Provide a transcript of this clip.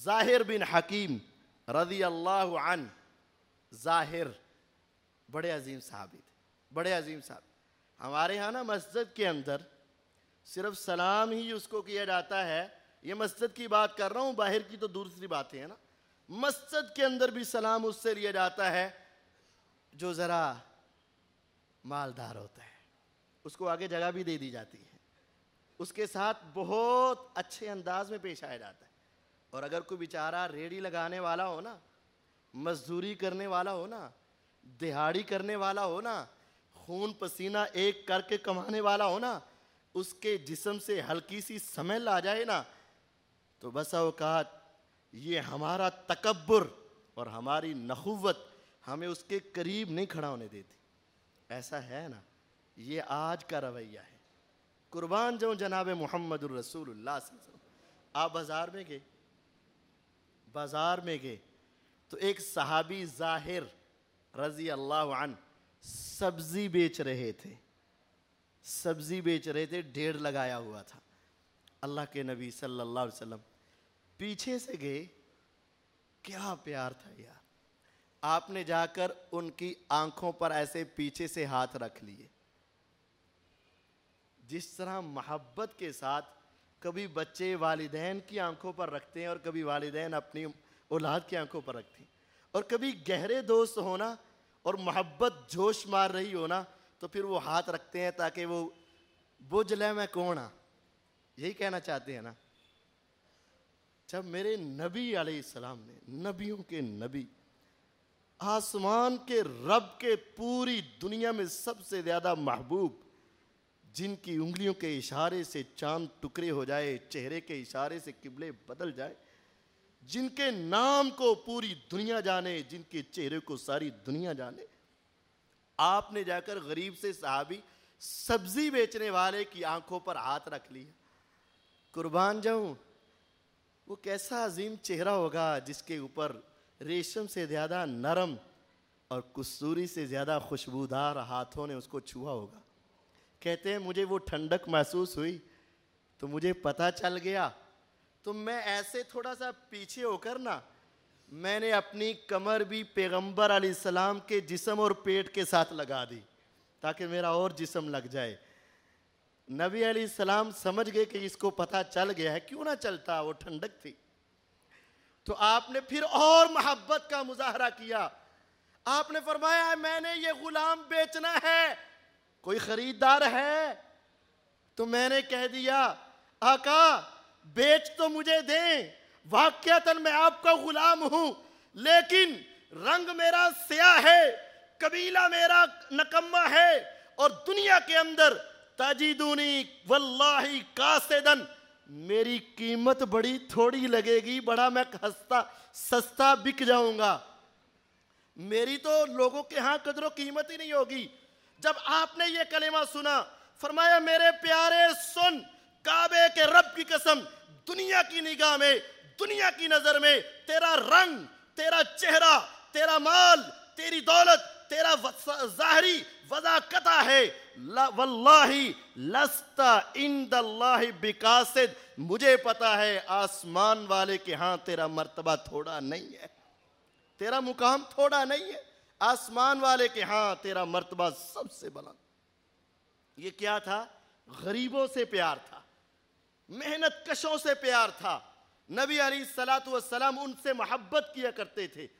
जाहिर बिन हकीम रजी अल्लाह अन जाहिर बड़े अजीम साहबी थे बड़े अजीम साहब हमारे यहाँ ना मस्जिद के अंदर सिर्फ सलाम ही उसको किया जाता है ये मस्जिद की बात कर रहा हूँ बाहर की तो दूसरी बातें हैं ना मस्जिद के अंदर भी सलाम उससे लिया जाता है जो ज़रा मालदार होता है उसको आगे जगह भी दे दी जाती है उसके साथ बहुत अच्छे अंदाज में पेश आया जाता है और अगर कोई बेचारा रेडी लगाने वाला हो ना मजदूरी करने वाला हो ना दिहाड़ी करने वाला हो ना खून पसीना एक करके कमाने वाला हो ना उसके जिसम से हल्की सी समय आ जाए ना तो बस अवकात ये हमारा तकबर और हमारी नखुवत हमें उसके करीब नहीं खड़ा होने देती ऐसा है ना ये आज का रवैया है कुर्बान जाऊँ जनाब मोहम्मद रसूल आप बाज़ार में गए बाज़ार में गए तो एक सहाबी जाहिर रज़ी अल्लाह सब्ज़ी बेच रहे थे सब्ज़ी बेच रहे थे ढेर लगाया हुआ था अल्लाह के नबी सल्लल्लाहु अलैहि वसल्लम पीछे से गए क्या प्यार था यार आपने जाकर उनकी आंखों पर ऐसे पीछे से हाथ रख लिए जिस तरह मोहब्बत के साथ कभी बच्चे वालदेन की आंखों पर रखते हैं और कभी वालदेन अपनी औलाद की आंखों पर रखते हैं और कभी गहरे दोस्त होना और मोहब्बत जोश मार रही होना तो फिर वो हाथ रखते हैं ताकि वो बुझ लें मैं कौन आ हाँ? यही कहना चाहते हैं ना जब मेरे नबी सलाम ने नबियों के नबी आसमान के रब के पूरी दुनिया में सबसे ज़्यादा महबूब जिनकी उंगलियों के इशारे से चांद टुकड़े हो जाए चेहरे के इशारे से किबले बदल जाए जिनके नाम को पूरी दुनिया जाने जिनके चेहरे को सारी दुनिया जाने आपने जाकर गरीब से साहबी सब्जी बेचने वाले की आंखों पर हाथ रख लिया कुर्बान जाऊं वो कैसा अजीम चेहरा होगा जिसके ऊपर रेशम से ज़्यादा नरम और कसूरी से ज़्यादा खुशबूदार हाथों ने उसको छुआ होगा कहते हैं मुझे वो ठंडक महसूस हुई तो मुझे पता चल गया तो मैं ऐसे थोड़ा सा पीछे होकर ना मैंने अपनी कमर भी पैगम्बर सलाम के जिसम और पेट के साथ लगा दी ताकि मेरा और जिसम लग जाए नबी अली सलाम समझ गए कि इसको पता चल गया है क्यों ना चलता वो ठंडक थी तो आपने फिर और मोहब्बत का मुजाहरा किया आपने फरमाया मैंने ये गुलाम बेचना है कोई खरीदार है तो मैंने कह दिया आका बेच तो मुझे दे वाक्यतन मैं आपका गुलाम हूं लेकिन रंग मेरा स्या है कबीला मेरा नकम्मा है और दुनिया के अंदर ताजीदूनी वल्लाही कासेदन मेरी कीमत बड़ी थोड़ी लगेगी बड़ा मैं हंसता सस्ता बिक जाऊंगा मेरी तो लोगों के यहां कदरों कीमत ही नहीं होगी जब आपने ये कलेमा सुना फरमाया मेरे प्यारे सुन काबे के रब की कसम दुनिया की निगाह में दुनिया की नजर में तेरा रंग तेरा चेहरा तेरा माल तेरी दौलत तेरा जाहरी वजाकता है वल्लाही लस्ता इंदल्लाही बिकासिद मुझे पता है आसमान वाले के हाँ तेरा मर्तबा थोड़ा नहीं है तेरा मुकाम थोड़ा नहीं है आसमान वाले के हाँ तेरा मर्तबा सबसे बुलंद ये क्या था गरीबों से प्यार था मेहनत कशों से प्यार था नबी अली सलात वसलाम उनसे मोहब्बत किया करते थे